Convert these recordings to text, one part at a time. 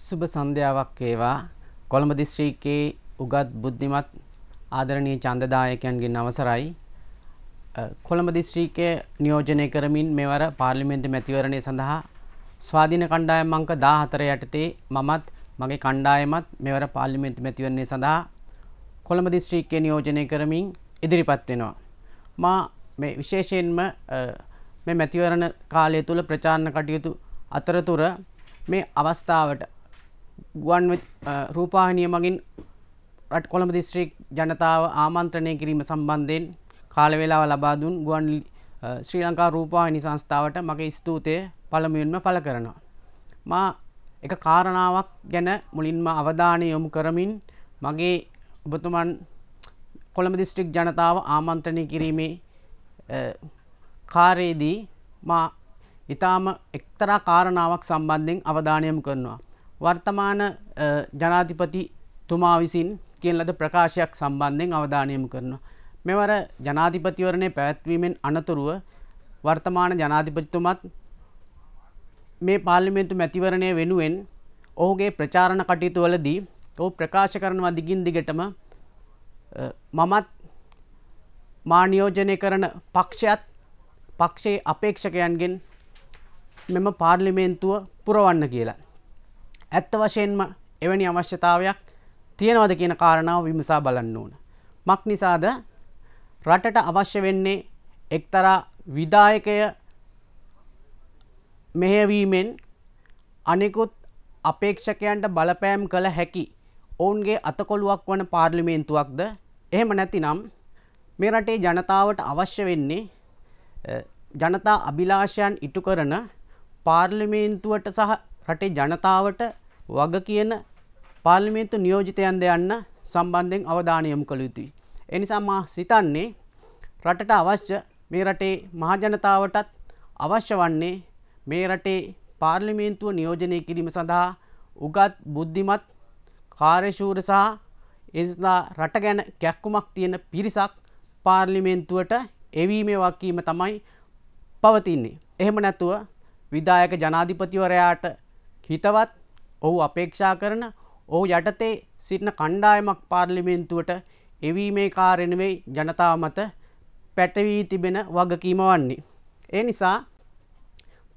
සුබ සන්ධ්‍යාවක් වේවා කොළඹ දිස්ත්‍රික්කයේ උගත් බුද්ධිමත් ආදරණීය ඡන්දදායකයන්ගෙන් අවසරයි කොළඹ දිස්ත්‍රික්කයේ නියෝජනය කරමින් මෙවර පාර්ලිමේන්තු මැතිවරණය සඳහා ස්වාධීන කණ්ඩායම් අංක 14 යටතේ මමත් මගේ කණ්ඩායමත් මෙවර පාර්ලිමේන්තු මැතිවරණය සඳහා කොළඹ දිස්ත්‍රික්කයේ නියෝජනය කරමින් ඉදිරිපත් වෙනවා මා මේ විශේෂයෙන්ම මේ මැතිවරණ කාලය තුල ප්‍රචාරණ කටයුතු අතරතුර මේ අවස්ථාවට ගුවන් රූපාහිනිය මගින් රට කොළඹ දිස්ත්‍රික් ජනතාව ආමන්ත්‍රණය කිරීම සම්බන්ධයෙන් කාලවේලාව ලබා දුන් ගුවන් ශ්‍රී ලංකා රූපාහිනි සංස්ථාවට මගේ ස්තුතිය පළමුවෙන්ම පළ කරනවා. මා එක කාරණාවක් ගැන මුලින්ම අවධානය යොමු කරමින් මගේ ඔබතුමන් කොළඹ දිස්ත්‍රික් ජනතාව ආමන්ත්‍රණය කිරීමේ කාර්යයේදී මා ඊටාම එක්තරා කාරණාවක් සම්බන්ධයෙන් අවධානය යොමු කරනවා. වර්තමාන ජනාධිපති තුමා විසින් කියන ලද ප්‍රකාශයක් සම්බන්ධයෙන් අවධානයමු කරනවා. මෙවර ජනාධිපතිවරණය පැවැත්වීමෙන් අනතුරුව වර්තමාන ජනාධිපතිතුමත් මේ පාර්ලිමේන්තු මැතිවරණය වෙනුවෙන් ඔහුගේ ප්‍රචාරණ කටයුතුවලදී ඔහු ප්‍රකාශ කරනවා දිගින් දිගටම මමත් මා නියෝජනය කරන පක්ෂයත් පක්ෂයේ අපේක්ෂකයන්ගෙන් මෙම පාර්ලිමේන්තුව පුරවන්න කියලා. ඇත්ත වශයෙන්ම එවැනි අවශ්‍යතාවයක් තියෙනවද කියන කාරණාව විමසා බලන්න ඕන. මක් නිසාද රටට අවශ්‍ය වෙන්නේ එක්තරා විදායකය මෙහෙවීමෙන් අනෙකුත් අපේක්ෂකයන්ට බලපෑම් කළ හැකි ඔවුන්ගේ අතකොළුවක් වන පාර්ලිමේන්තුවක්ද එහෙම නැතිනම් මේ රටේ ජනතාවට අවශ්‍ය වෙන්නේ ජනතා අභිලාෂයන් ඉටු කරන පාර්ලිමේන්තුවට සහ රටේ ජනතාවට වග කියන පාර්ලිමේන්තු නියෝජිතයන්ද යන්න සම්බන්ධයෙන් අවධානය යොමු කළ යුතුයි. ඒ නිසා මා සිතන්නේ රටට අවශ්‍ය මේ රටේ මහජනතාවටත් අවශ්‍ය වන්නේ මේ රටේ පාර්ලිමේන්තුව නියෝජනය කිරීම සඳහා උගත් බුද්ධිමත් කාර්යශූර සහ ඒ සඳහා රට ගැන කැක්කුමක් තියෙන පිරිසක් පාර්ලිමේන්තුවට එවීමේ වකීම තමයි පවතින්නේ. එහෙම නැතුව විදායක ජනාධිපතිවරයාට හිතවත් ඔහු අපේක්ෂා කරන ඔහු යටතේ සිටින කණ්ඩායමක් පාර්ලිමේන්තුවට එවීමේ කාරණවෙයි ජනතා මත පැටවී තිබෙන වගකීම වන්නේ. ඒ නිසා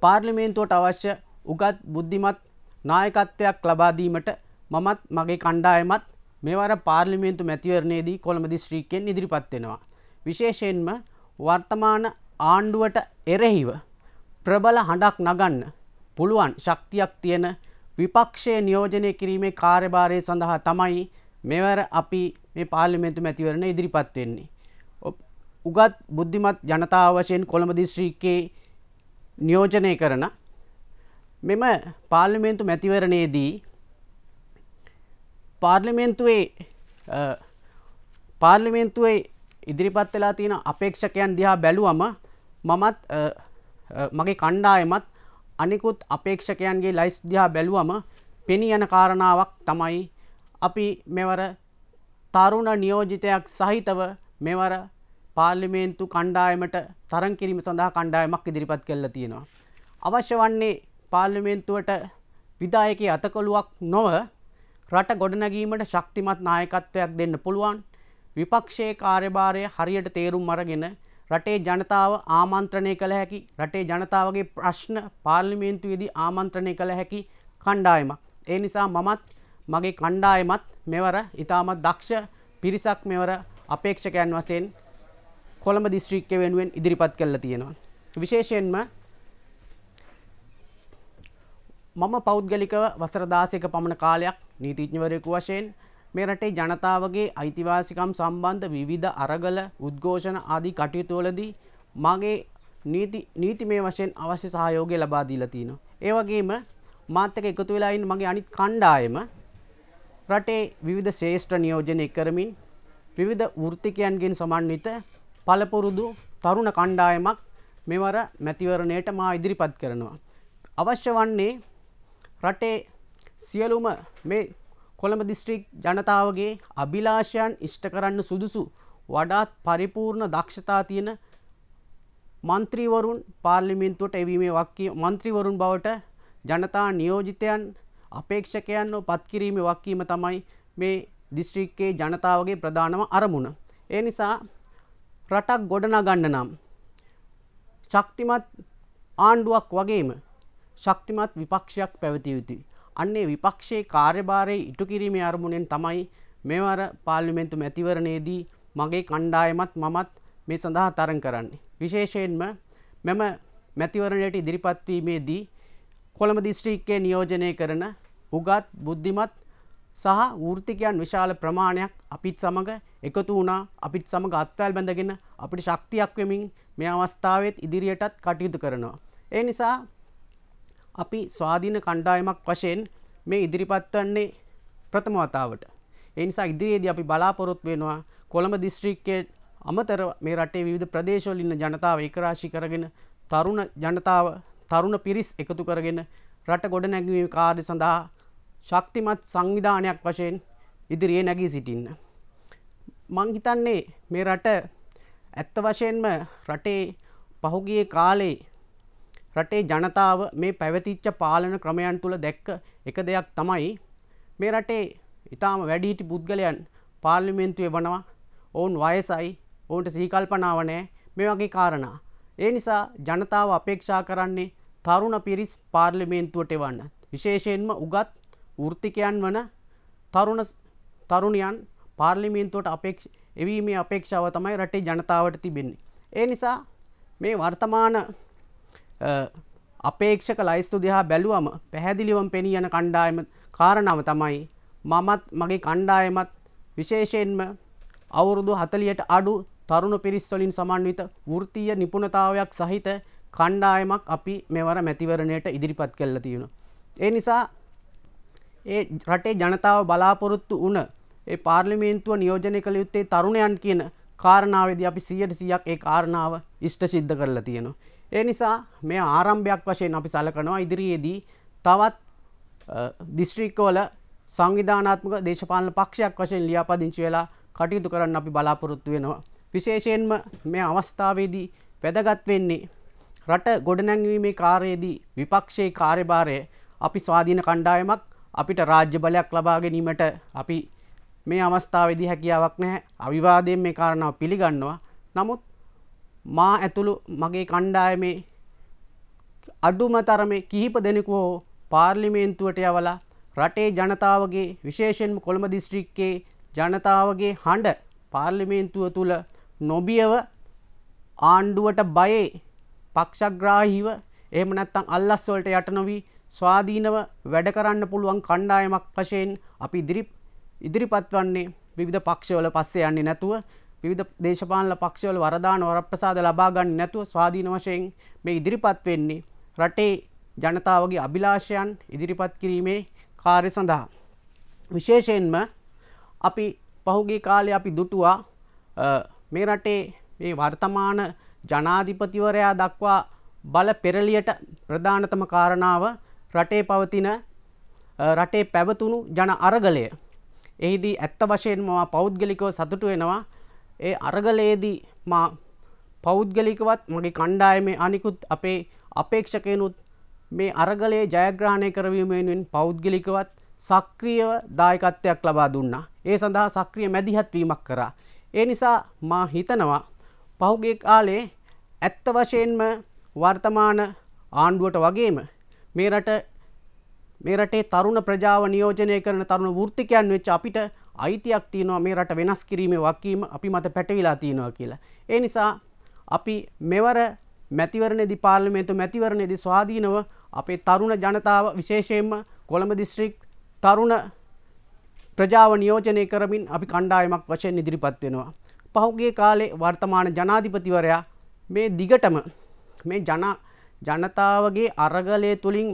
පාර්ලිමේන්තුවට අවශ්‍ය උගත් බුද්ධිමත් නායකත්වයක් ලබාදීමට මමත් මගේ කණ්ඩායමත් මෙවර පාර්ලිමේන්තු මැතිවරණයේදී කොළඹ දිස්ත්‍රික්කයෙන් ඉදිරිපත් වෙනවා. විශේෂයෙන්ම වර්තමාන ආණ්ඩුවට එරෙහිව ප්‍රබල හඬක් නගන්න පුළුවන් ශක්තියක් තියෙන විපක්ෂය නියෝජනය කිරීමේ කාර්යභාරය සඳහා තමයි මෙවර අපි මේ පාර්ලිමේන්තු මැතිවරණ ඉදිරිපත් වෙන්නේ. උගත් බුද්ධිමත් ජනතාව වශයෙන් කොළඹ දිස්ත්‍රික්කයේ නියෝජනය කරන මෙම පාර්ලිමේන්තු මැතිවරණයේදී පාර්ලිමේන්තුවේ පාර්ලිමේන්තුවේ ඉදිරිපත් වෙලා තියෙන අපේක්ෂකයන් දිහා බැලුවම මමත් මගේ කණ්ඩායමත් අනිකුත් අපේක්ෂකයන්ගේ ලයිස් දිහා බැලුවම පෙනී යන කාරණාවක් තමයි අපි මෙවර තරුණ නියෝජිතයක් සහිතව මෙවර පාර්ලිමේන්තු කණ්ඩායමට තරම් කිරීම සඳහා කණ්ඩායමක් ඉදිරිපත් කළා තියෙනවා. අවශ්‍ය වන්නේ පාර්ලිමේන්තුවට විධායකයේ අතකොළුවක් නොව රට ගොඩනැගීමට ශක්තිමත් නායකත්වයක් දෙන්න පුළුවන් විපක්ෂයේ කාර්යභාරය හරියට තේරුම් අරගෙන රටේ ජනතාව ආමන්ත්‍රණය කළ හැකි රටේ ජනතාවගේ ප්‍රශ්න පාර්ලිමේන්තුවේදී ආමන්ත්‍රණය කළ හැකි කණ්ඩායමක්. ඒ නිසා මමත් මගේ කණ්ඩායමත් මෙවර ඉතාමත් දක්ෂ පිරිසක් මෙවර අපේක්ෂකයන් වසයෙන් කොළඹ දිස්ත්‍රික්ක වෙනුවෙන් ඉදිරිපත් කරලා තියෙනවා. විශේෂයෙන්ම මම පෞද්ගලිකව වසර දාසයක පමණ කාලයක් නීතිඥවරයෙකු වශයෙන් මේ රටේ ජනතාවගේ අයිතිවාසිකම් සම්බන්ධ විවිධ අරගල උද්ඝෝෂණ ආදී කටයුතුවලදී මගේ නීති නීතිමය වශයෙන් අවශ්‍ය සහයෝගය ලබා දීලා තිනවා. ඒ වගේම මාත් එක්ක එකතු වෙලා ඉන්න මගේ අනිත් කණ්ඩායම රටේ විවිධ ශ්‍රේෂ්ඨ නියෝජනය කරමින් විවිධ වෘත්තිකයන්ගෙන් සමන්විත පළපුරුදු තරුණ කණ්ඩායමක් මෙවර මැතිවරණයට මා ඉදිරිපත් කරනවා. අවශ්‍ය වන්නේ රටේ සියලුම මේ කොළඹ දිස්ත්‍රික් ජනතාවගේ අභිලාෂයන් ඉෂ්ට කරන්න සුදුසු වඩාත් පරිපූර්ණ දක්ෂතා තියෙන මන්ත්‍රීවරුන් පාර්ලිමින්තුවට එවීමේ වක්කී මන්ත්‍රීවරුන් බවට ජනතා නියෝජිතයන් අපේක්ෂකයන්ව පත්කිරීමේ වක්කීම තමයි මේ දිස්ත්‍රික්කේ ජනතාවගේ ප්‍රධානම අරමුණ. ඒ නිසා රටක් ගොඩනගන්න නම් ශක්තිමත් ආණ්ඩුවක් වගේම ශක්තිමත් විපක්ෂයක් පැවතිය යුතුයි. අන්නේ විපක්ෂයේ කාර්යභාරය ඉටු කිරීමේ අරමුණෙන් තමයි මෙවර පාර්ලිමේන්තු මැතිවරණයේදී මගේ කණ්ඩායමත් මමත් මේ සඳහා තරඟ කරන්නේ. විශේෂයෙන්ම මෙම මැතිවරණයට ඉදිරිපත් වීමේදී කොළඹ දිස්ත්‍රික්කයේ නියෝජනය කරන උගත් බුද්ධිමත් සහ වෘත්තිකයන් විශාල ප්‍රමාණයක් අපිත් සමග එකතු වුණා අපිත් සමග අත්වැල් බැඳගෙන අපිට ශක්තියක් වෙමින් මේ අවස්ථාවෙත් ඉදිරියටත් කටයුතු කරනවා. ඒ නිසා අපි ස්වාධීන කණ්ඩායමක් වශයෙන් මේ ඉදිරිපත් වන්නේ ප්‍රථම වතාවට. ඒ නිසා ඉදිරියේදී අපි බලාපොරොත්තු වෙනවා කොළඹ දිස්ත්‍රික්කයේ අමතර මේ රටේ විවිධ ප්‍රදේශවල ඉන්න ජනතාව ඒකරාශී කරගෙන තරුණ ජනතාව තරුණ පිරිස් එකතු කරගෙන රට ගොඩනැගීමේ කාර්ය සඳහා ශක්තිමත් සංවිධානයක් වශයෙන් ඉදිරියේ නැගී සිටින්න. මං හිතන්නේ මේ රට ඇත්ත වශයෙන්ම රටේ පහුගිය කාලේ රටේ ජනතාව මේ පැවතිච්ච පාලන ක්‍රමයන් තුළ දැක්ක එක දෙයක් තමයි මේ රටේ ඉතාම වැඩිහිටි පුද්ගලයන් පාර්ලිමේන්තුවේ වනවා ඔවුන් වයසයි ඔවුන්ට සීකල්පනාව නැහැ මේ වගේ කාරණා. ඒ නිසා ජනතාව අපේක්ෂා කරන්නේ තරුණ පිරිස් පාර්ලිමේන්තුවට එවන්න. විශේෂයෙන්ම උගත් වෘත්තිකයන් වන තරුණ තරුණියන් පාර්ලිමේන්තුවට අපේක්ෂ එවීමේ අපේක්ෂාව තමයි රටේ ජනතාවට තිබෙන්නේ. ඒ නිසා මේ වර්තමාන අපේක්ෂක ලයිස්තු දෙහා බැලුවම පැහැදිලිවම් පෙනී යන කණ්ඩායම කාරණාව තමයි මමත් මගේ කණ්ඩායමත් විශේෂයෙන්ම අවුරුදු හතලියට අඩු තරුණ පිරිස්වලින් සමන්විත වෘතිය නිපුණතාවයක් සහිත කණ්ඩායමක් අපි මෙවර මැතිවරණයට ඉදිරිපත් කල්ල තියෙන. ඒ නිසා ඒ රටේ ජනතාව බලාපොරොත්තු වන ඒ පාර්ලිමේන්තුව නියෝජනය කළ යුත්තේ තරුණයන් කියන කාරණාවද අපි සියට සියක් ඒ කාරණාව ඉෂ්ට සිද්ධ කරලා තියෙනවා. ඒ නිසා මේ ආරම්භයක් වශයෙන් අපි සලකනවා ඉදිරියේදී තවත් දිස්ත්‍රික්කවල සංවිධානාත්මක දේශපාලන පක්ෂයක් වශයෙන් ලියාපදිංචි වෙලා කටයුතු කරන්න අපි බලාපොරොත්තු වෙනවා. විශේෂයෙන්ම මේ අවස්ථාවේදී වැදගත් වෙන්නේ රට ගොඩනැංවීමේ කාර්යයේදී විපක්ෂයේ කාර්යභාරය අපි ස්වාධීන කණ්ඩායමක් අපිට රාජ්‍ය බලයක් ලබා ගැනීමට අපි මේ අවස්ථාවේදී හැකියාවක් නැහැ. අවිවාදයෙන් මේ කාරණාව පිළිගන්නවා. නමුත් මා ඇතුළු මගේ කණ්ඩායමේ අඩුම තරමේ කිහිප දෙනෙකු හෝ පාර්ලිමේන්තුවට යවලා රටේ ජනතාවගේ විශේෂයෙන්ම කොළඹ දිස්ත්‍රික්කයේ ජනතාවගේ හඬ පාර්ලිමේන්තුව තුළ නොබියව ආණ්ඩුවට බයේ පක්ෂග්‍රාහිව එහෙම නැත්නම් අල්ලස් වලට යට නොවි ස්වාධීනව වැඩ කරන්න පුළුවන් කණ්ඩායමක් වශයෙන් අපි ඉදිරිපත් වන්නේ විවිධ පක්ෂවල පස්සේ යන්නේ නැතුව විවිධ දේශපාලන පක්ෂවල වරදාන වරප්‍රසාද ලබා ගන්න නැතුව ස්වාධීන වශයෙන් මේ ඉදිරිපත් වෙන්නේ රටේ ජනතාවගේ අභිලාෂයන් ඉදිරිපත් කිරීමේ කාර්ය සඳහා. විශේෂයෙන්ම අපි පහුගේ කාලේ අපි දුටුවා මේ රටේ මේ වර්තමාන ජනාධිපතිවරයා දක්වා බල පෙරලියට ප්‍රධානතම කාරණාව රටේ පවතින රටේ පැවතුණු ජන අරගලය. එහිදී ඇත්ත වශයෙන්ම පෞද්ගලිකව සතුටු වෙනවා ඒ අරගලයේදී මා පෞද්ගලිකවත් මගේ කණ්ඩායමේ අනිකුත් අපේ අපේක්ෂකයනුත් මේ අරගලයේ ජයග්‍රහණය කරවීමෙන් පෞද්ගලිකවත් සක්‍රියව දායකත්වයක් ලබා දුන්නා. ඒ සඳහා සක්‍රිය මැදිහත් වීමක් කරා. ඒ නිසා මා හිතනවා පහුගිය කාලේ ඇත්ත වශයෙන්ම වර්තමාන ආණ්ඩුවට වගේම මේ රට මේ රටේ තරුණ ප්‍රජාව නියෝජනය කරන තරුණ වෘත්තිකයන් වෙච්ච අපිට අයිතියක් තියෙනවා මේ රට වෙනස් කිරීමේ වකීම අපි මත පැටවිලා තියෙනවා කියලා. ඒ නිසා අපි මෙවර මැතිවරණයේදී පාර්ලිමේන්තු මැතිවරණයේදී ස්වාධීනව අපේ තරුණ ජනතාව විශේෂයෙන්ම කොළඹ දිස්ත්‍රික් තරුණ ප්‍රජාව නියෝජනය කරමින් අපි කණ්ඩායමක් වශයෙන් ඉදිරිපත් වෙනවා. පහුගිය කාලේ වර්තමාන ජනාධිපතිවරයා මේ දිගටම මේ ජනා ජනතාවගේ අරගලය තුළින්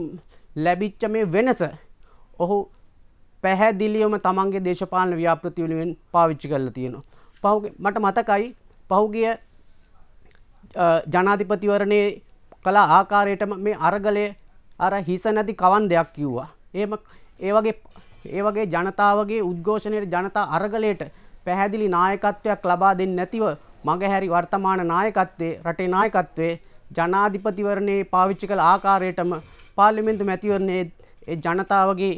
ලැබිච්ච මේ වෙනස ඔහු පැහැදිලියම තමන්ගේ දේශපාලන ව්‍යාපෘති වෙනුවෙන් පාවිච්චි කරලා තියෙනවා. පහුගේ මට මතකයි පහුගිය ජනාධිපතිවරණේ කළ ආකාරයටම මේ අරගලය අර හිස නැති කවන් දෙයක් කිව්වා. එහෙම ඒ වගේ ඒ වගේ ජනතාවගේ උද්ඝෝෂණයට ජනතා අරගලයට පැහැදිලි නායකත්වයක් ලබා දෙන්නේ නැතිව මගහැරි වර්තමාන නායකත්වයේ රටේ නායකත්වයේ ජනාධිපතිවරණයේ පාවිච්චි කළ ආකාරයටම පාර්ලිමේන්තු මැතිවරණයේ ඒ ජනතාවගේ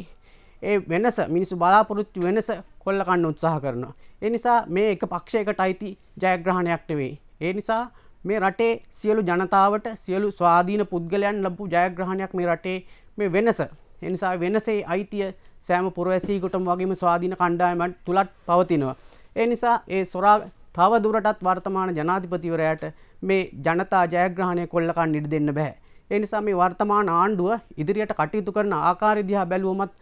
ඒ වෙනස මිනිසු බලාපොරොත්තු වෙනස කොල්ල කන්න උත්සාහ කරනවා. ඒ නිසා මේ එක පක්ෂයකට අයිති ජයග්‍රහණයක් නෙවෙයි. ඒ නිසා මේ රටේ සියලු ජනතාවට සියලු ස්වාධීන පුද්ගලයන් ලබපු ජයග්‍රහණයක් මේ රටේ මේ වෙනස. ඒ නිසා වෙනසේ අයිතිය සෑම පුරවැසියෙකුටම වගේම ස්වාධීන කණ්ඩායමක් තුලත් පවතිනවා. ඒ නිසා ඒ සොරා තව දුරටත් වර්තමාන ජනාධිපතිවරයාට මේ ජනතා ජයග්‍රහණය කොල්ලකන් ඉඩ දෙන්න බෑ. ඒ නිසා මේ වර්තමාන ආණ්ඩුව ඉදිරියට කටයුතු කරන ආකාරය දිහා බැලුවමත්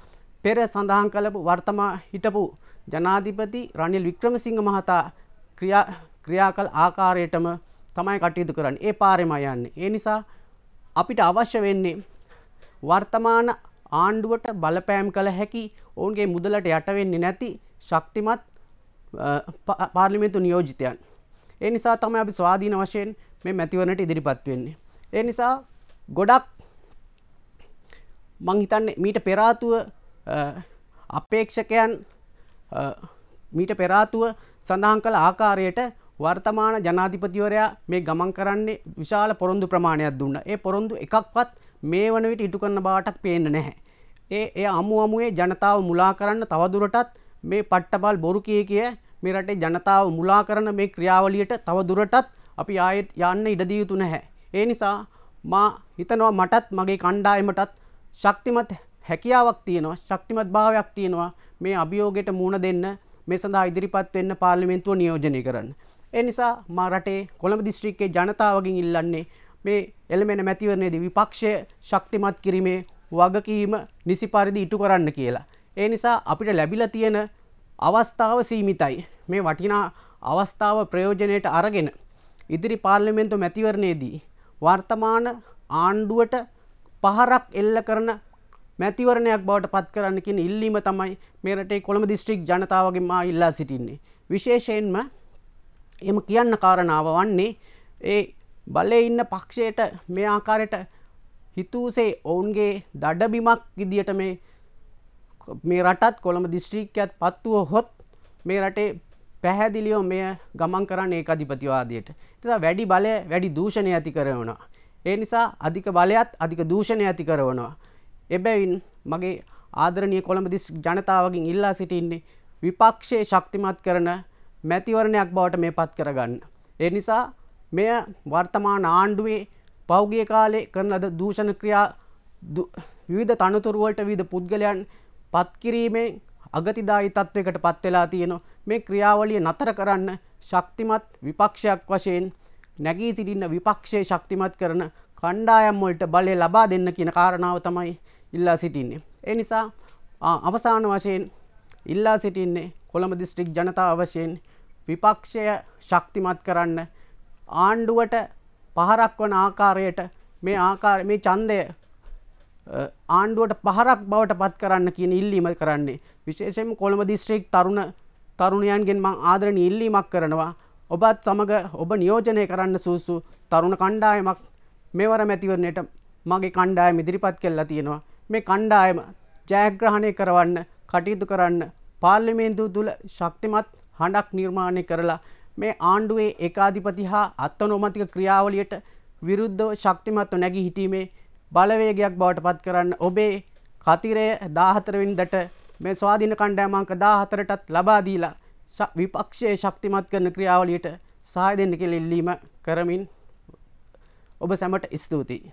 පෙර සඳහන් කළපු වර්තමා හිටපු ජනාධිපති රනිල් වික්‍රමසිංහ මහතා ක්‍රියා කළ ආකාරයටම තමයි කටයුතු කරන්න ඒ පාරෙම යන්න. ඒ නිසා අපිට අවශ්‍ය වෙන්නේ වර්තමාන ආණ්ඩුවට බලපෑම් කළ හැකි ඔවුන්ගේ මුදලට යටවෙන්නේ නැති ශක්තිමත් පාර්ලිමේතු නියෝජිතයන්. ඒ නිසා තමයි අපි ස්වාධීන වශයෙන් මේ මැතිවරණට ඉදිරිපත් වෙන්නේ. ඒ නිසා ගොඩක් මං හිතන්නේ මීට පෙරාතුව අපේක්ෂකයන් මීට පෙරාතුව සඳහන් කළ ආකාරයට වර්තමාන ජනාධිපතිවරයා මේ ගමන් කරන්නේ විශාල පොරොන්දු ප්‍රමාණයක් දුන්න. ඒ පොරොන්දු එකක්වත් මේ වන විට ඉටු කරන බාටක් පේන්න නැහැ. ඒ ඒ අමු අමුවේ ජනතාව මුලා කරන්න තවදුරටත් මේ පට්ටබල් බොරු කිය කිය මේ රටේ ජනතාව මුලා කරන මේ ක්‍රියාවලියට තවදුරටත් අපි ආයෙත් යන්න ඉඩ දිය යුතු නැහැ. ඒ නිසා මා හිතනවා මටත් මගේ කණ්ඩායමටත් ශක්තිමත් හැකියාවක් තියෙනවා ශක්තිමත් භාවයක් තියෙනවා මේ අභියෝගයට මුහුණ දෙන්න මේ සඳහා ඉදිරිපත් වෙන්න පාර්ලිමේන්තුව නියෝජනය කරන්න. ඒ නිසා මා රටේ කොළඹ දිස්ත්‍රික්කයේ ජනතාවගෙන් ඉල්ලන්නේ මේ එළමෙන මැතිවරණයේදී විපක්ෂය ශක්තිමත් කිරීමේ වගකීම නිසි පරිදි ඉටු කරන්න කියලා. ඒ නිසා අපිට ලැබිලා තියෙන අවස්ථාව සීමිතයි. මේ වටිනා අවස්ථාව ප්‍රයෝජනයට අරගෙන ඉදිරි පාර්ලිමේන්තු මැතිවරණයේදී වර්තමාන ආණ්ඩුවට පහරක් එල්ල කරන මැතිවරණයක් බවට පත් කරන්න කියන ඉල්ලීම තමයි මේ රටේ කොළඹ දිස්ත්‍රික් ජනතාවගේ මා ඉල්ලා සිටින්නේ. විශේෂයෙන්ම එම කියන්න කාරණාව වන්නේ ඒ බලේ ඉන්න පක්ෂයට මේ ආකාරයට හිතූසේ ඔවුන්ගේ දඩබිමක් විදියට මේ මේ රටත් කොළඹ දිස්ත්‍රික්කයත් පත්තුව හොත් මේ රටේ පැහැදිලියෝ මෙය ගමන් කරන්න ඒ අධිපතිවාදයට. නිසා වැඩි බලය වැඩි දූෂණය ඇති කරවනවා. ඒ නිසා අධික බලයත් අධික දූෂණය ඇති කරවනවා. එබැවින් මගේ ආදරණය කොළඹදිස් ජනතාවගින් ඉල්ලා සිටින්නේ විපක්ෂයේ ශක්තිමත් කරන මැතිවරණයක් බවට මේ පත් කරගන්න. ඒ නිසා මෙය වර්තමාන ආණ්ඩුවේ පෞගිය කාලේ කරන ලද දූෂණ ක්‍රියා විවිධ තනතුරුවලට විවිධ පුද්ගලයන් පත්කිරීමෙන් අගතිදායි තත්ත්වයකට පත් වෙලා තියෙනවා. මේ ක්‍රියාවලිය නතර කරන්න ශක්තිමත් විපක්ෂයක් වශයෙන් නැගී සිටින්න විපක්ෂයේ ශක්තිමත් කරන කණ්ඩායම් වලට බලය ලබා දෙන්න කියන කාරණාව තමයි ඉල්ලා සිටින්නේ. ඒ නිසා අවසාන වශයෙන් ඉල්ලා සිටින්නේ කොළඹ දිස්ත්‍රික් ජනතාව වශයෙන් විපක්ෂය ශක්තිමත් කරන්න ආණ්ඩුවට පහරක් වන ආකාරයට මේ ආකාර මේ ඡන්දය ආණ්ඩුවට පහරක් බවට පත් කරන්න කියන ඉල්ලීම කරන්නේ විශේෂයෙන්ම කොළඹ දිස්ත්‍රික් තරුණ තරුණයන්ගෙන් මං ආදරණීය ඉල්ලීමක් කරනවා ඔබත් සමග ඔබ නියෝජනය කරන්න සූසු තරුණ කණ්ඩායමක් මෙවර මැතිවරණයට මගේ කණ්ඩායම ඉදිරිපත් කළා තියෙනවා මේ කණ්ඩායම ජයග්‍රහණය කරවන්න කටයුතු කරන්න පාර්ලිමේන්තු තුළ ශක්තිමත් හඬක් නිර්මාණය කරලා මේ ආණ්ඩුවේ ඒකාධිපති හා අත්වනෝමතික ක්‍රියාවලියට විරුද්ධව ශක්තිමත්ව නැගී හිටීමේ බලවේගයක් බවට පත් කරන්න ඔබේ කතිරය දාහතරවෙනිදට මේ ස්වාධීන කණ්ඩෑමංක දාහතරටත් ලබාදීලා විපක්ෂයේ ශක්තිමත් කරන ක්‍රියාවලියට සහය දෙන්න කෙළ ඉල්ලීම කරමින් ඔබ සැමට ස්තුතියි.